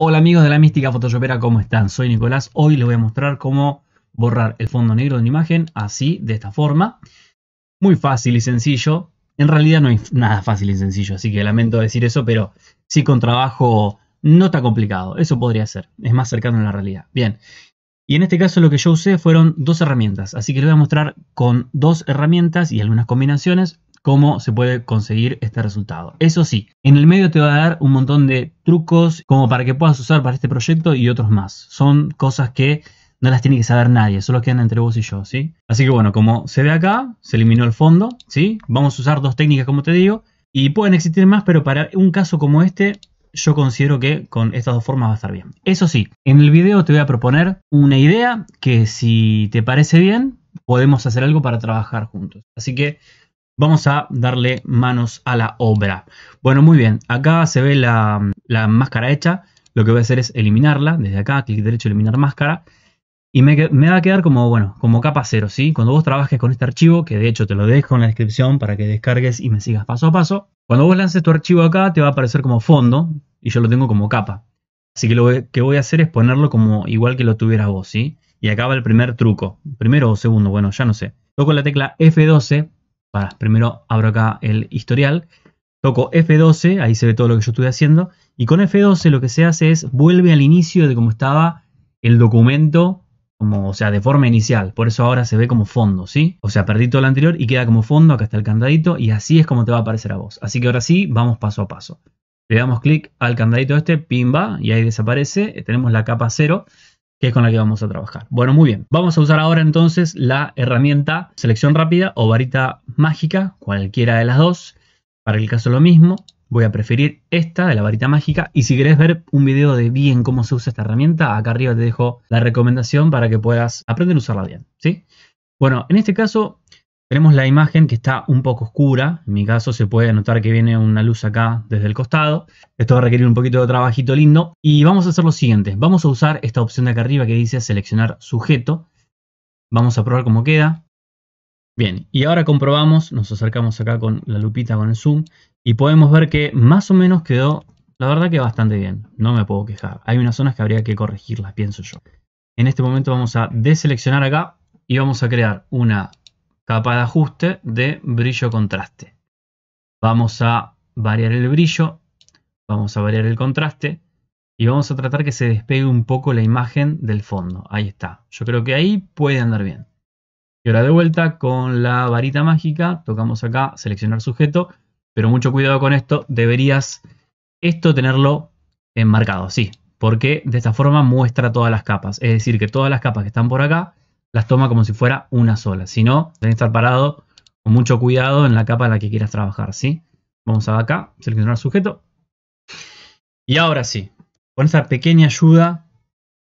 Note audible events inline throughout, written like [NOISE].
Hola amigos de la mística photoshopera, ¿cómo están? Soy Nicolás, hoy les voy a mostrar cómo borrar el fondo negro de una imagen así, de esta forma. Muy fácil y sencillo, en realidad no es nada fácil y sencillo, así que lamento decir eso, pero sí con trabajo no está complicado, eso podría ser, es más cercano a la realidad. Bien, y en este caso lo que yo usé fueron dos herramientas, así que les voy a mostrar con dos herramientas y algunas combinaciones cómo se puede conseguir este resultado. Eso sí, en el medio te va a dar un montón de trucos como para que puedas usar para este proyecto y otros más. Son cosas que no las tiene que saber nadie, solo quedan entre vos y yo, ¿sí? Así que bueno, como se ve acá, se eliminó el fondo, ¿sí? Vamos a usar dos técnicas, como te digo, y pueden existir más, pero para un caso como este, yo considero que con estas dos formas va a estar bien. Eso sí, en el video te voy a proponer una idea que si te parece bien, podemos hacer algo para trabajar juntos. Así que vamos a darle manos a la obra. Bueno, muy bien, acá se ve la, máscara hecha, lo que voy a hacer es eliminarla, desde acá, clic derecho, eliminar máscara, y me, me, va a quedar como, bueno, como capa cero, ¿sí? Cuando vos trabajes con este archivo, que de hecho te lo dejo en la descripción para que descargues y me sigas paso a paso, cuando vos lances tu archivo acá te va a aparecer como fondo, y yo lo tengo como capa. Así que lo que voy a hacer es ponerlo como igual que lo tuvieras vos, ¿sí? Y acá va el primer truco, primero o segundo, bueno, ya no sé. Toco la tecla F12 primero abro acá el historial, toco F12, ahí se ve todo lo que yo estuve haciendo, y con F12 lo que se hace es vuelve al inicio de cómo estaba el documento, como, o sea, de forma inicial, por eso ahora se ve como fondo, ¿sí? O sea, perdí todo lo anterior y queda como fondo, acá está el candadito, y así es como te va a aparecer a vos. Así que ahora sí, vamos paso a paso. Le damos clic al candadito este, pimba, y ahí desaparece, tenemos la capa 0 que es con la que vamos a trabajar. Bueno, muy bien. Vamos a usar ahora entonces la herramienta selección rápida o varita mágica, cualquiera de las dos. Para el caso lo mismo, voy a preferir esta de la varita mágica. Y si querés ver un video de bien cómo se usa esta herramienta, acá arriba te dejo la recomendación para que puedas aprender a usarla bien. ¿sí? Bueno, en este caso tenemos la imagen que está un poco oscura, en mi caso se puede notar que viene una luz acá desde el costado, esto va a requerir un poquito de trabajito lindo y vamos a hacer lo siguiente, vamos a usar esta opción de acá arriba que dice seleccionar sujeto, vamos a probar cómo queda, bien, y ahora comprobamos, nos acercamos acá con la lupita con el zoom y podemos ver que más o menos quedó, la verdad que bastante bien, no me puedo quejar, hay unas zonas que habría que corregirlas, pienso yo. En este momento vamos a deseleccionar acá y vamos a crear una capa de ajuste de brillo contraste. Vamos a variar el brillo, vamos a variar el contraste y vamos a tratar que se despegue un poco la imagen del fondo. Ahí está. Yo creo que ahí puede andar bien. Y ahora de vuelta con la varita mágica, tocamos acá seleccionar sujeto, pero mucho cuidado con esto, deberías esto tenerlo enmarcado, sí, porque de esta forma muestra todas las capas, es decir, que todas las capas que están por acá las toma como si fuera una sola. Si no, que estar parado con mucho cuidado en la capa en la que quieras trabajar, ¿sí? Vamos a acá, seleccionar sujeto. Y ahora sí, con esa pequeña ayuda,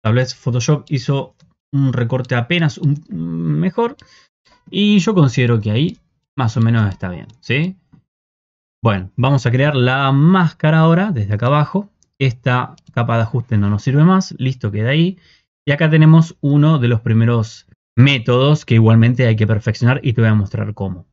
tal vez Photoshop hizo un recorte apenas mm, mejor. Y yo considero que ahí más o menos está bien, ¿sí? Bueno, vamos a crear la máscara ahora desde acá abajo. Esta capa de ajuste no nos sirve más, listo, queda ahí. Y acá tenemos uno de los primeros métodos que igualmente hay que perfeccionar y te voy a mostrar cómo.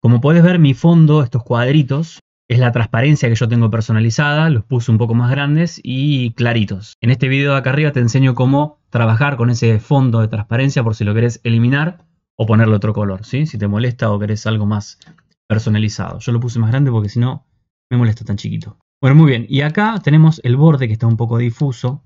Como puedes ver, mi fondo, estos cuadritos, es la transparencia que yo tengo personalizada, los puse un poco más grandes y claritos. En este video de acá arriba te enseño cómo trabajar con ese fondo de transparencia por si lo querés eliminar o ponerle otro color, ¿sí? Si te molesta o querés algo más personalizado. Yo lo puse más grande porque si no me molesta tan chiquito. Bueno, muy bien. Y acá tenemos el borde que está un poco difuso,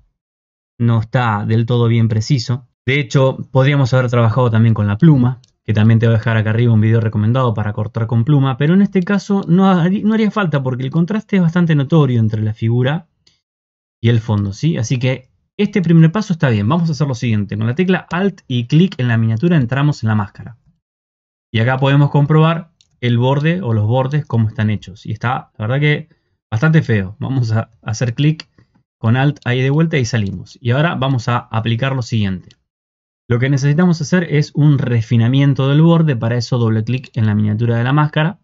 no está del todo bien preciso. De hecho, podríamos haber trabajado también con la pluma, que también te voy a dejar acá arriba un video recomendado para cortar con pluma, pero en este caso no, haría, falta porque el contraste es bastante notorio entre la figura y el fondo, ¿sí? Así que este primer paso está bien. Vamos a hacer lo siguiente. Con la tecla Alt y clic en la miniatura entramos en la máscara. Y acá podemos comprobar el borde o los bordes como están hechos. Y está, la verdad que bastante feo. Vamos a hacer clic con Alt ahí de vuelta y salimos. Y ahora vamos a aplicar lo siguiente. Lo que necesitamos hacer es un refinamiento del borde, para eso doble clic en la miniatura de la máscara.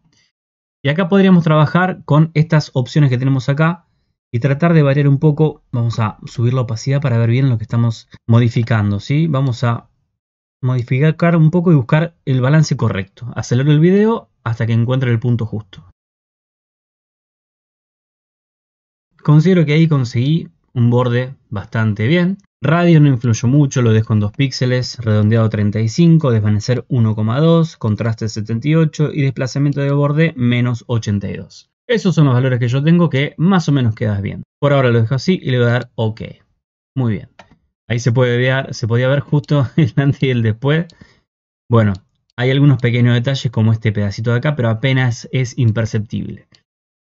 Y acá podríamos trabajar con estas opciones que tenemos acá y tratar de variar un poco. Vamos a subir la opacidad para ver bien lo que estamos modificando. ¿sí? Vamos a modificar un poco y buscar el balance correcto. Acelero el video hasta que encuentre el punto justo. Considero que ahí conseguí un borde bastante bien. Radio no influyó mucho, lo dejo en 2 píxeles, redondeado 35, desvanecer 1,2, contraste 78 y desplazamiento de borde menos 82. Esos son los valores que yo tengo que más o menos quedas bien. Por ahora lo dejo así y le voy a dar OK. Muy bien. Ahí se puede ver, se podía ver justo [LAUGHS] el antes y el después. Bueno, hay algunos pequeños detalles como este pedacito de acá, pero apenas es imperceptible.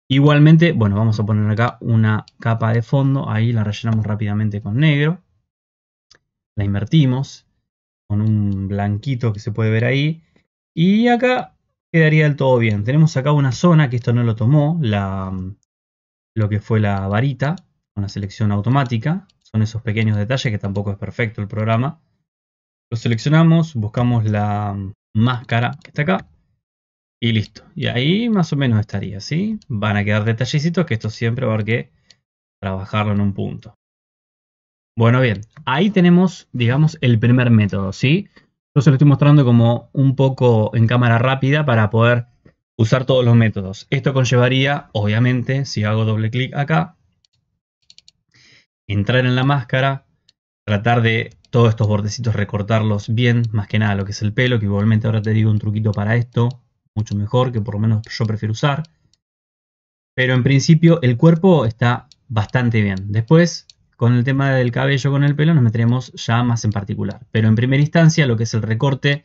Igualmente, bueno, vamos a poner acá una capa de fondo, ahí la rellenamos rápidamente con negro. La invertimos con un blanquito que se puede ver ahí. Y acá quedaría del todo bien. Tenemos acá una zona que esto no lo tomó, la, lo que fue la varita con la selección automática. Son esos pequeños detalles que tampoco es perfecto el programa. Lo seleccionamos, buscamos la máscara que está acá. Y listo. Y ahí más o menos estaría, ¿sí? Van a quedar detallecitos que esto siempre va a haber que trabajarlo en un punto. Bueno, bien. Ahí tenemos, digamos, el primer método, ¿sí? Yo se lo estoy mostrando como un poco en cámara rápida para poder usar todos los métodos. Esto conllevaría, obviamente, si hago doble clic acá, entrar en la máscara, tratar de todos estos bordecitos recortarlos bien, más que nada lo que es el pelo, que igualmente ahora te digo un truquito para esto mucho mejor, que por lo menos yo prefiero usar. Pero en principio el cuerpo está bastante bien. Después, con el tema del cabello, con el pelo, nos meteremos ya más en particular. Pero en primera instancia, lo que es el recorte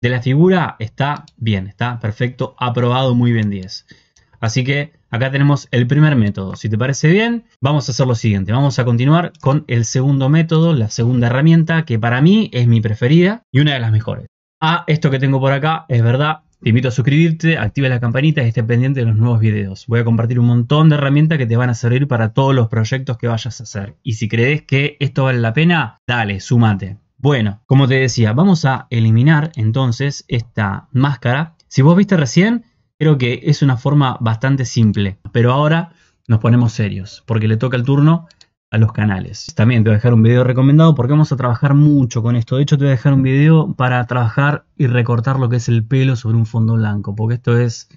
de la figura está bien, está perfecto, aprobado muy bien 10. Así que acá tenemos el primer método. Si te parece bien, vamos a hacer lo siguiente. Vamos a continuar con el segundo método, la segunda herramienta que para mí es mi preferida y una de las mejores. Ah, esto que tengo por acá es verdad, te invito a suscribirte, activa la campanita y esté pendiente de los nuevos videos. Voy a compartir un montón de herramientas que te van a servir para todos los proyectos que vayas a hacer. Y si crees que esto vale la pena, dale, sumate. Bueno, como te decía, vamos a eliminar entonces esta máscara. Si vos viste recién, creo que es una forma bastante simple. Pero ahora nos ponemos serios, porque le toca el turno a los canales. También te voy a dejar un video recomendado porque vamos a trabajar mucho con esto. De hecho, te voy a dejar un video para trabajar y recortar lo que es el pelo sobre un fondo blanco, porque esto es,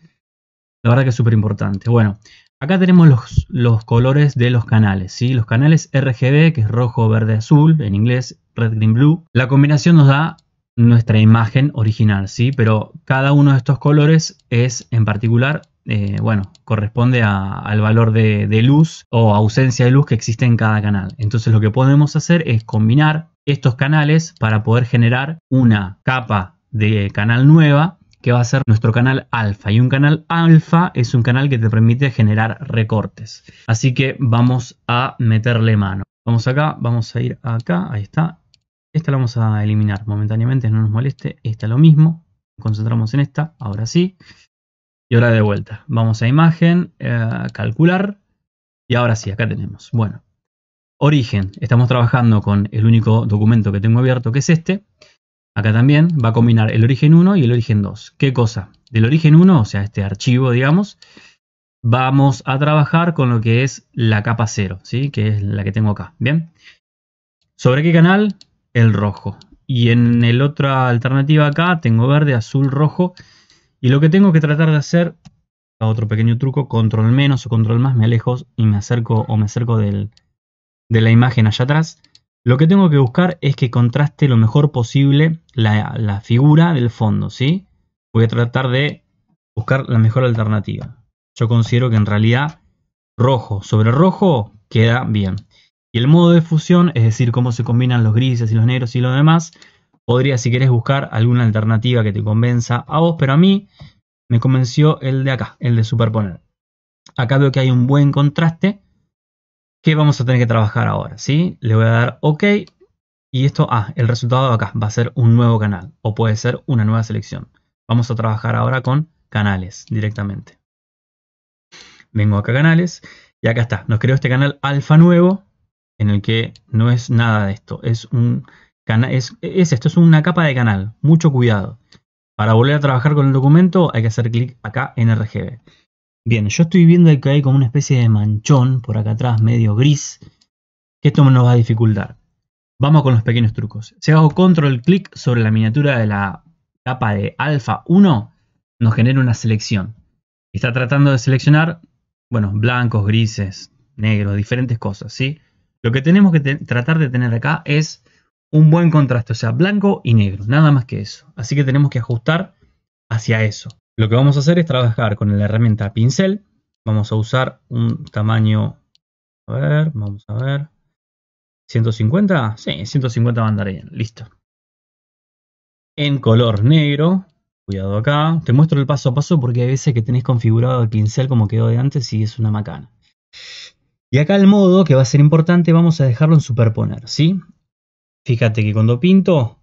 la verdad que es súper importante. Bueno, acá tenemos los, los, colores de los canales, ¿sí? Los canales RGB, que es rojo, verde, azul, en inglés, red, green, blue. La combinación nos da nuestra imagen original, ¿sí? Pero cada uno de estos colores es en particular eh, bueno, corresponde al valor de, de luz o ausencia de luz que existe en cada canal. Entonces lo que podemos hacer es combinar estos canales para poder generar una capa de canal nueva que va a ser nuestro canal alfa. Y un canal alfa es un canal que te permite generar recortes. Así que vamos a meterle mano. Vamos acá, vamos a ir acá, ahí está. Esta la vamos a eliminar momentáneamente, no nos moleste. Esta lo mismo. Concentramos en esta, ahora sí. Y ahora de vuelta. Vamos a imagen, eh, calcular. Y ahora sí, acá tenemos. Bueno, origen. Estamos trabajando con el único documento que tengo abierto, que es este. Acá también va a combinar el origen 1 y el origen 2. ¿Qué cosa? Del origen 1, o sea, este archivo, digamos, vamos a trabajar con lo que es la capa 0, ¿sí? que es la que tengo acá. Bien. ¿Sobre qué canal? El rojo. Y en el otra alternativa acá tengo verde, azul, rojo. Y lo que tengo que tratar de hacer, otro pequeño truco, control menos o control más, me alejo y me acerco o me acerco del, de la imagen allá atrás. Lo que tengo que buscar es que contraste lo mejor posible la, la figura del fondo, ¿sí? Voy a tratar de buscar la mejor alternativa. Yo considero que en realidad rojo sobre rojo queda bien. Y el modo de fusión, es decir, cómo se combinan los grises y los negros y lo demás, Podría, si querés, buscar alguna alternativa que te convenza a vos, pero a mí me convenció el de acá, el de superponer. Acá veo que hay un buen contraste que vamos a tener que trabajar ahora, ¿sí? Le voy a dar OK y esto, ah, el resultado de acá va a ser un nuevo canal o puede ser una nueva selección. Vamos a trabajar ahora con canales directamente. Vengo acá a canales y acá está. Nos creó este canal alfa nuevo en el que no es nada de esto. Es un es, esto, es una capa de canal, mucho cuidado. Para volver a trabajar con el documento hay que hacer clic acá en RGB. Bien, yo estoy viendo que hay como una especie de manchón por acá atrás, medio gris, que esto nos va a dificultar. Vamos con los pequeños trucos. Si hago control clic sobre la miniatura de la capa de alfa 1, nos genera una selección. Está tratando de seleccionar, bueno, blancos, grises, negros, diferentes cosas, ¿sí? Lo que tenemos que tratar de tener acá es un buen contraste, o sea, blanco y negro, nada más que eso. Así que tenemos que ajustar hacia eso. Lo que vamos a hacer es trabajar con la herramienta pincel. Vamos a usar un tamaño, a ver, vamos a ver, 150, sí, 150 va a andar bien, listo. En color negro, cuidado acá, te muestro el paso a paso porque hay veces que tenés configurado el pincel como quedó de antes y es una macana. Y acá el modo, que va a ser importante, vamos a dejarlo en superponer, ¿sí? Fíjate que cuando pinto,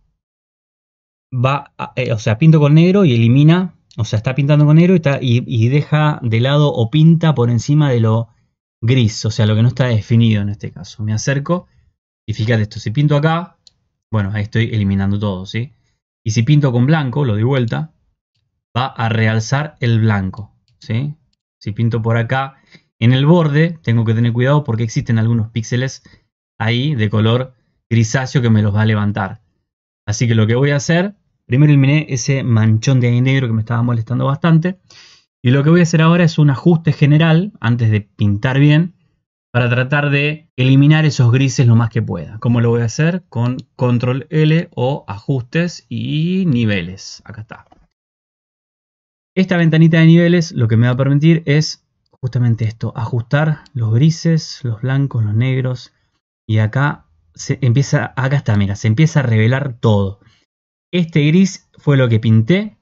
va, eh, o sea, pinto con negro y elimina, o sea, está pintando con negro y, deja de lado o pinta por encima de lo gris, o sea, lo que no está definido en este caso. Me acerco y fíjate esto, si pinto acá, bueno, ahí estoy eliminando todo, ¿sí? Y si pinto con blanco, lo doy vuelta, va a realzar el blanco, ¿sí? Si pinto por acá, en el borde, tengo que tener cuidado porque existen algunos píxeles ahí de color grisáceo que me los va a levantar. Así que lo que voy a hacer, primero eliminé ese manchón de ahí negro que me estaba molestando bastante. Y lo que voy a hacer ahora es un ajuste general, antes de pintar bien, para tratar de eliminar esos grises lo más que pueda. ¿Cómo lo voy a hacer? Con control L o ajustes y niveles. Acá está. Esta ventanita de niveles lo que me va a permitir es justamente esto, ajustar los grises, los blancos, los negros y acá se empieza, acá está, mira, se empieza a revelar todo. Este gris fue lo que pinté,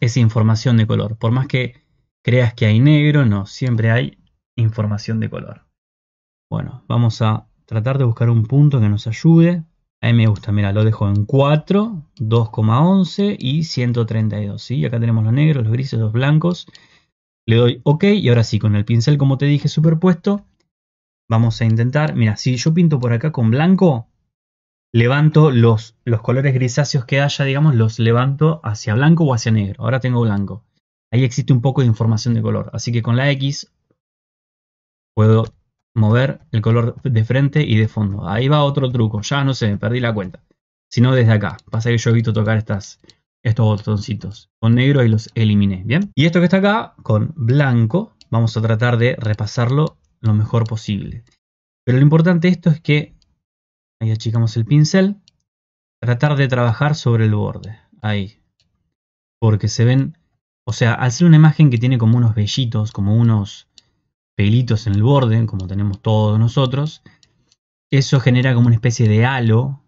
es información de color. Por más que creas que hay negro, no, siempre hay información de color. Bueno, vamos a tratar de buscar un punto que nos ayude. A mí me gusta, mira, lo dejo en 4, 2,11 y 132. ¿sí? Acá tenemos los negros, los grises, los blancos. Le doy OK y ahora sí, con el pincel, como te dije, superpuesto, Vamos a intentar, mira, si yo pinto por acá con blanco, levanto los, los colores grisáceos que haya, digamos, los levanto hacia blanco o hacia negro. Ahora tengo blanco. Ahí existe un poco de información de color. Así que con la X puedo mover el color de frente y de fondo. Ahí va otro truco. Ya no sé, perdí la cuenta. Sino desde acá. Pasa que yo evito tocar estas, estos botoncitos. Con negro y los eliminé. Bien. Y esto que está acá, con blanco, vamos a tratar de repasarlo lo mejor posible. Pero lo importante esto es que, ahí achicamos el pincel, tratar de trabajar sobre el borde, ahí. Porque se ven, o sea, al ser una imagen que tiene como unos vellitos, como unos pelitos en el borde, como tenemos todos nosotros, eso genera como una especie de halo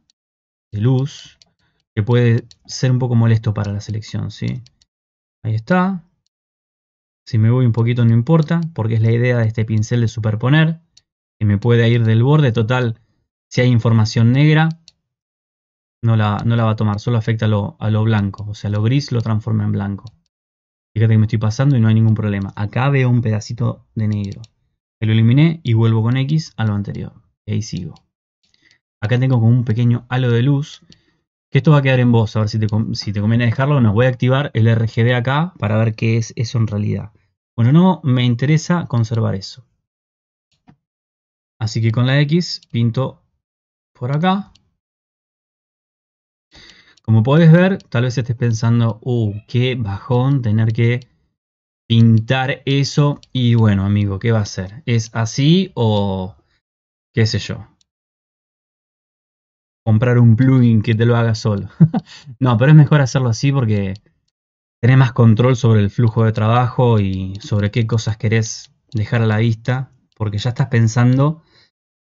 de luz que puede ser un poco molesto para la selección, ¿sí? Ahí está. Si me voy un poquito no importa, porque es la idea de este pincel de superponer, que me puede ir del borde total. Si hay información negra, no la, no la va a tomar, solo afecta a lo, a lo blanco, o sea, lo gris lo transforma en blanco. Fíjate que me estoy pasando y no hay ningún problema. Acá veo un pedacito de negro. Lo eliminé y vuelvo con X a lo anterior. Y ahí sigo. Acá tengo como un pequeño halo de luz que esto va a quedar en voz, a ver si te, conviene dejarlo o no. Voy a activar el RGB acá para ver qué es eso en realidad. Bueno, no me interesa conservar eso. Así que con la X pinto por acá. Como podés ver, tal vez estés pensando, uh, qué bajón tener que pintar eso. Y bueno, amigo, ¿qué va a ser? ¿Es así o qué sé yo? comprar un plugin que te lo haga solo. [LAUGHS] no, pero es mejor hacerlo así porque tenés más control sobre el flujo de trabajo y sobre qué cosas querés dejar a la vista, porque ya estás pensando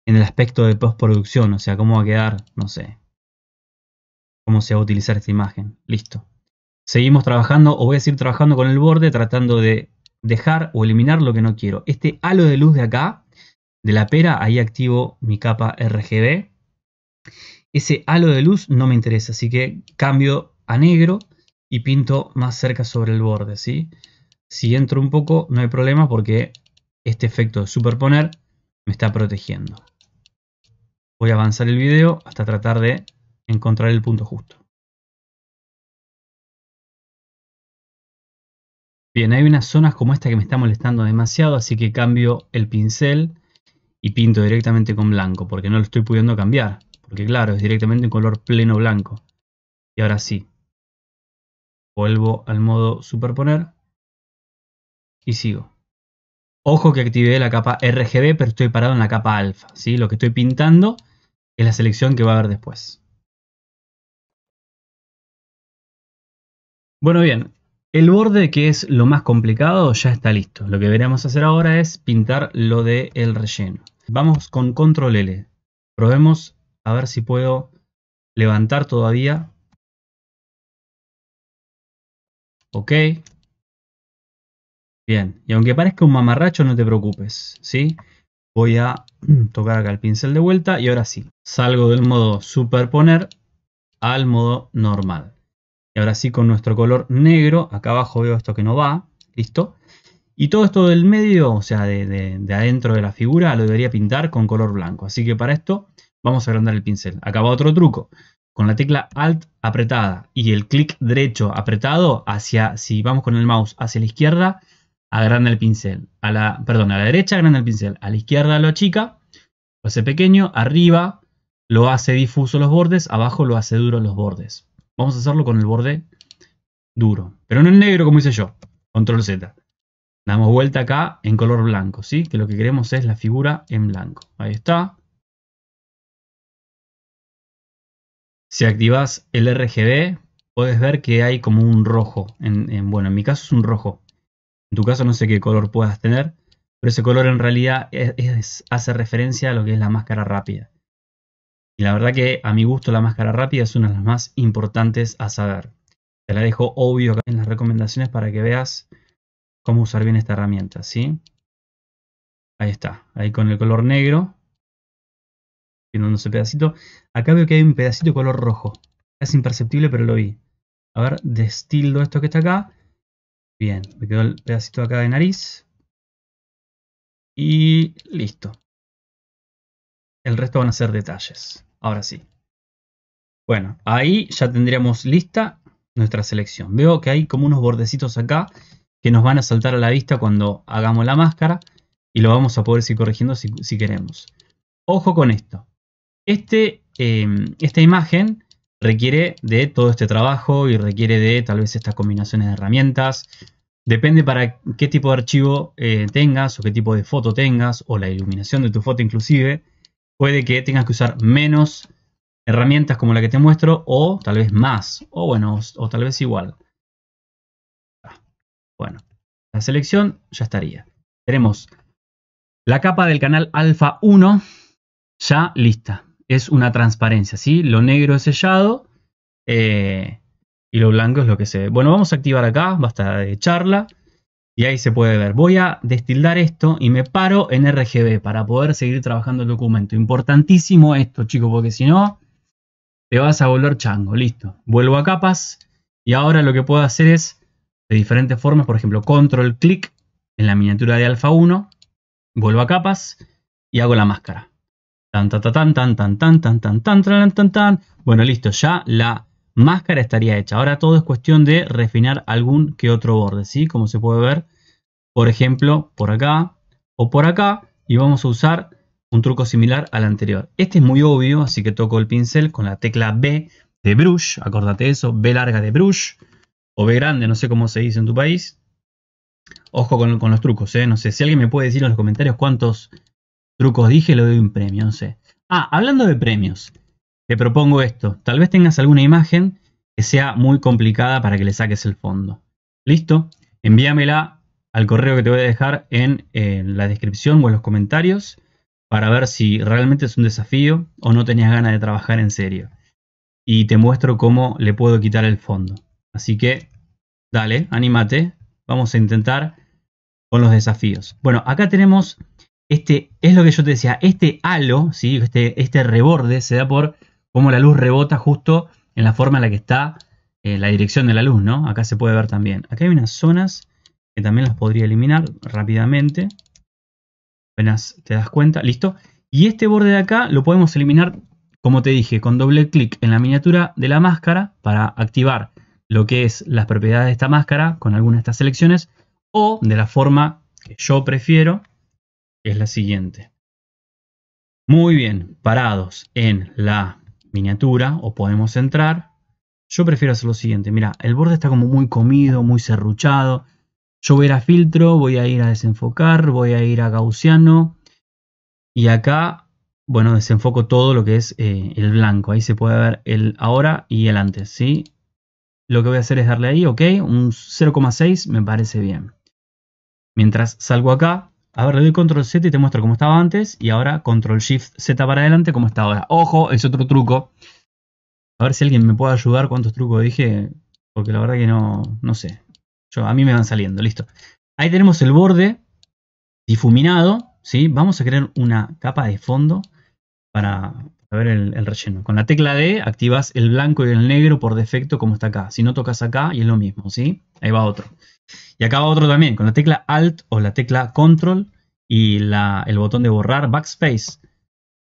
en el aspecto de postproducción, o sea, cómo va a quedar, no sé, cómo se va a utilizar esta imagen. Listo. Seguimos trabajando o voy a seguir trabajando con el borde tratando de dejar o eliminar lo que no quiero. Este halo de luz de acá, de la pera, ahí activo mi capa RGB ese halo de luz no me interesa, así que cambio a negro y pinto más cerca sobre el borde, Si entro un poco no hay problema porque este efecto de superponer me está protegiendo. Voy a avanzar el video hasta tratar de encontrar el punto justo. Bien, hay unas zonas como esta que me está molestando demasiado, así que cambio el pincel y pinto directamente con blanco porque no lo estoy pudiendo cambiar. Porque claro, es directamente un color pleno blanco. Y ahora sí. Vuelvo al modo superponer. Y sigo. Ojo que activé la capa RGB, pero estoy parado en la capa alfa. ¿sí? Lo que estoy pintando es la selección que va a haber después. Bueno, bien. El borde, que es lo más complicado, ya está listo. Lo que veremos hacer ahora es pintar lo del el relleno. Vamos con control L. Probemos a ver si puedo levantar todavía. Ok. Bien, y aunque parezca un mamarracho, no te preocupes, ¿sí? Voy a [CLEARS THROAT] tocar acá el pincel de vuelta y ahora sí, salgo del modo superponer al modo normal. Y ahora sí con nuestro color negro, acá abajo veo esto que no va, listo. Y todo esto del medio, o sea, de, de adentro de la figura, lo debería pintar con color blanco. Así que para esto Vamos a agrandar el pincel. Acaba otro truco. Con la tecla Alt apretada y el clic derecho apretado hacia, si vamos con el mouse hacia la izquierda, agranda el pincel. A la, perdón, a la derecha agranda el pincel. A la izquierda lo achica, lo hace pequeño. Arriba lo hace difuso los bordes, abajo lo hace duro los bordes. Vamos a hacerlo con el borde duro, pero no en negro como hice yo. Control Z. Damos vuelta acá en color blanco, ¿sí? Que lo que queremos es la figura en blanco. Ahí está. Si activas el RGB, puedes ver que hay como un rojo. En, bueno, en mi caso es un rojo. En tu caso no sé qué color puedas tener, pero ese color en realidad hace referencia a lo que es la máscara rápida. Y la verdad que a mi gusto la máscara rápida es una de las más importantes a saber. Te la dejo obvio acá en las recomendaciones para que veas cómo usar bien esta herramienta, ¿sí? Ahí está, ahí con el color negro viendo ese pedacito. Acá veo que hay un pedacito de color rojo. Es imperceptible, pero lo vi. A ver, destildo esto que está acá. Bien, me quedó el pedacito acá de nariz. Y listo. El resto van a ser detalles. Ahora sí. Bueno, ahí ya tendríamos lista nuestra selección. Veo que hay como unos bordecitos acá que nos van a saltar a la vista cuando hagamos la máscara y lo vamos a poder ir corrigiendo si queremos. Ojo con esto. Este, eh, esta imagen requiere de todo este trabajo y requiere de tal vez estas combinaciones de herramientas. Depende para qué tipo de archivo eh, tengas o qué tipo de foto tengas o la iluminación de tu foto inclusive. Puede que tengas que usar menos herramientas como la que te muestro o tal vez más o bueno o, o tal vez igual. Bueno, la selección ya estaría. Tenemos la capa del canal alfa 1 ya lista es una transparencia, ¿sí? Lo negro es sellado eh, y lo blanco es lo que se ve. Bueno, vamos a activar acá, basta de charla. Y ahí se puede ver. Voy a destildar esto y me paro en RGB para poder seguir trabajando el documento. Importantísimo esto, chicos, porque si no, te vas a volver chango. Listo. Vuelvo a capas y ahora lo que puedo hacer es, de diferentes formas, por ejemplo, control clic en la miniatura de alfa 1, vuelvo a capas y hago la máscara. Tan, tan, tan, tan, tan, tan, tan, tan, tan, tan, tan, tan. Bueno, listo, ya la máscara estaría hecha. Ahora todo es cuestión de refinar algún que otro borde, ¿sí? Como se puede ver, por ejemplo, por acá o por acá. Y vamos a usar un truco similar al anterior. Este es muy obvio, así que toco el pincel con la tecla B de brush. Acordate eso, B larga de brush. O B grande, no sé cómo se dice en tu país. Ojo con, con los trucos, ¿eh? No sé, si alguien me puede decir en los comentarios cuántos Trucos dije, le doy un premio, no sé. Ah, hablando de premios, te propongo esto. Tal vez tengas alguna imagen que sea muy complicada para que le saques el fondo. ¿Listo? Envíamela al correo que te voy a dejar en, en la descripción o en los comentarios para ver si realmente es un desafío o no tenías ganas de trabajar en serio. Y te muestro cómo le puedo quitar el fondo. Así que, dale, anímate. Vamos a intentar con los desafíos. Bueno, acá tenemos este, es lo que yo te decía, este halo, ¿sí? este, este reborde se da por cómo la luz rebota justo en la forma en la que está eh, la dirección de la luz, ¿no? Acá se puede ver también. Acá hay unas zonas que también las podría eliminar rápidamente. Apenas te das cuenta, listo. Y este borde de acá lo podemos eliminar, como te dije, con doble clic en la miniatura de la máscara para activar lo que es las propiedades de esta máscara con alguna de estas selecciones o de la forma que yo prefiero, es la siguiente. Muy bien, parados en la miniatura o podemos entrar. Yo prefiero hacer lo siguiente. Mira, el borde está como muy comido, muy serruchado. Yo voy a ir a filtro, voy a ir a desenfocar, voy a ir a gaussiano. Y acá, bueno, desenfoco todo lo que es eh, el blanco. Ahí se puede ver el ahora y el antes, ¿sí? Lo que voy a hacer es darle ahí, ok, un 0,6 me parece bien. Mientras salgo acá, a ver, le doy control Z y te muestro cómo estaba antes. Y ahora control shift Z para adelante, como está ahora. Ojo, es otro truco. A ver si alguien me puede ayudar cuántos trucos dije. Porque la verdad que no, no sé. Yo, a mí me van saliendo, listo. Ahí tenemos el borde difuminado. ¿sí? Vamos a crear una capa de fondo para, ver el, relleno. Con la tecla D activas el blanco y el negro por defecto como está acá. Si no tocas acá y es lo mismo. ¿sí? Ahí va otro. Y acaba otro también, con la tecla Alt o la tecla Control y el botón de borrar Backspace.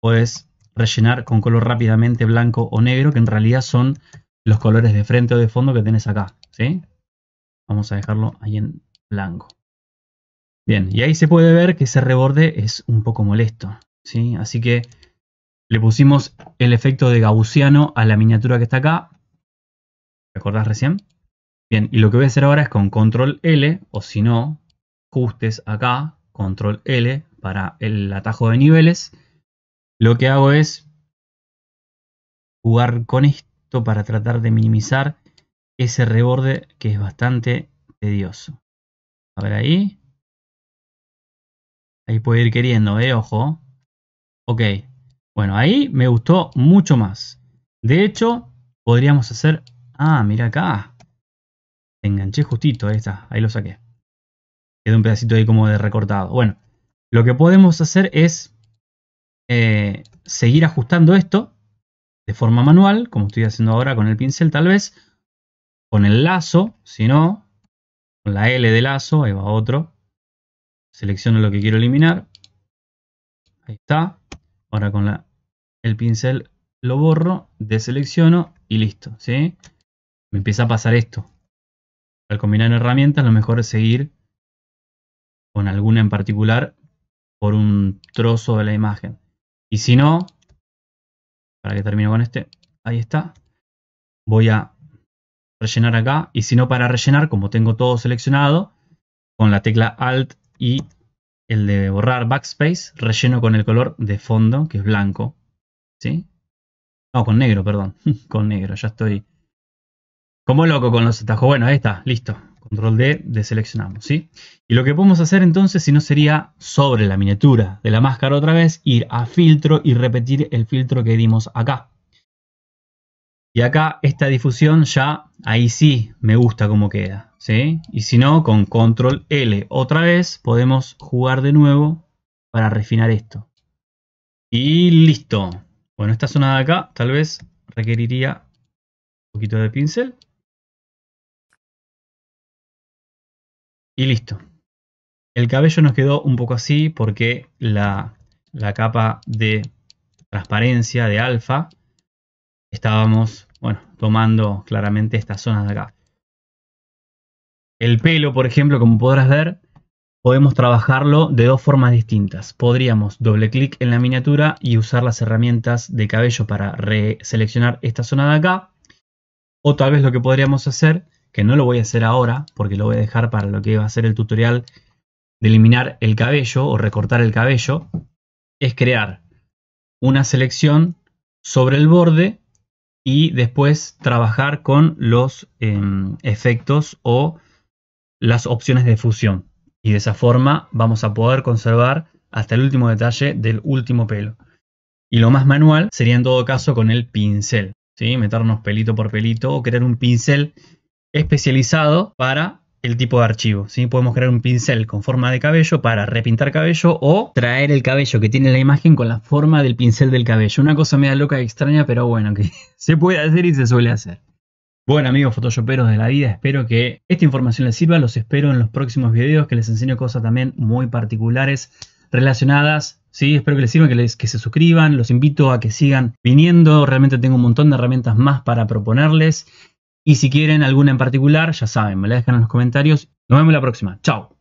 Puedes rellenar con color rápidamente blanco o negro, que en realidad son los colores de frente o de fondo que tienes acá. ¿sí? Vamos a dejarlo ahí en blanco. Bien, y ahí se puede ver que ese reborde es un poco molesto. ¿sí? Así que le pusimos el efecto de gaussiano a la miniatura que está acá. acordás recién? Bien, y lo que voy a hacer ahora es con control L, o si no, ajustes acá, control L para el atajo de niveles. Lo que hago es jugar con esto para tratar de minimizar ese reborde que es bastante tedioso. A ver ahí. Ahí puede ir queriendo, eh, ojo. Ok, bueno, ahí me gustó mucho más. De hecho, podríamos hacer... Ah, mira acá enganché justito, ahí está, ahí lo saqué. Quedó un pedacito ahí como de recortado. Bueno, lo que podemos hacer es eh, seguir ajustando esto de forma manual, como estoy haciendo ahora con el pincel tal vez, con el lazo, si no, con la L de lazo, ahí va otro, selecciono lo que quiero eliminar, ahí está, ahora con el pincel lo borro, deselecciono y listo, ¿sí? Me empieza a pasar esto, al combinar herramientas, lo mejor es seguir con alguna en particular por un trozo de la imagen. Y si no, para que termine con este, ahí está. Voy a rellenar acá. Y si no, para rellenar, como tengo todo seleccionado, con la tecla Alt y el de borrar backspace, relleno con el color de fondo, que es blanco. ¿Sí? No, con negro, perdón. [LAUGHS] con negro, ya estoy como loco con los atajos. Bueno, ahí está, listo. Control D, deseleccionamos, ¿sí? Y lo que podemos hacer entonces, si no sería sobre la miniatura de la máscara otra vez, ir a filtro y repetir el filtro que dimos acá. Y acá esta difusión ya, ahí sí me gusta como queda, ¿sí? Y si no, con control L otra vez podemos jugar de nuevo para refinar esto. Y listo. Bueno, esta zona de acá tal vez requeriría un poquito de pincel. Y listo. El cabello nos quedó un poco así porque la, capa de transparencia de alfa estábamos, bueno, tomando claramente esta zona de acá. El pelo, por ejemplo, como podrás ver, podemos trabajarlo de dos formas distintas. Podríamos doble clic en la miniatura y usar las herramientas de cabello para reseleccionar esta zona de acá. O tal vez lo que podríamos hacer que no lo voy a hacer ahora porque lo voy a dejar para lo que va a ser el tutorial de eliminar el cabello o recortar el cabello, es crear una selección sobre el borde y después trabajar con los em, efectos o las opciones de fusión. Y de esa forma vamos a poder conservar hasta el último detalle del último pelo. Y lo más manual sería en todo caso con el pincel, ¿sí? meternos pelito por pelito o crear un pincel especializado para el tipo de archivo. ¿sí? Podemos crear un pincel con forma de cabello para repintar cabello o traer el cabello que tiene la imagen con la forma del pincel del cabello. Una cosa media loca y extraña, pero bueno, que [LAUGHS] se puede hacer y se suele hacer. Bueno amigos photoshoperos de la vida, espero que esta información les sirva. Los espero en los próximos videos que les enseño cosas también muy particulares relacionadas Sí, espero que les sirva, que, que se suscriban, los invito a que sigan viniendo, realmente tengo un montón de herramientas más para proponerles y si quieren alguna en particular, ya saben, me la dejan en los comentarios. Nos vemos la próxima. Chao.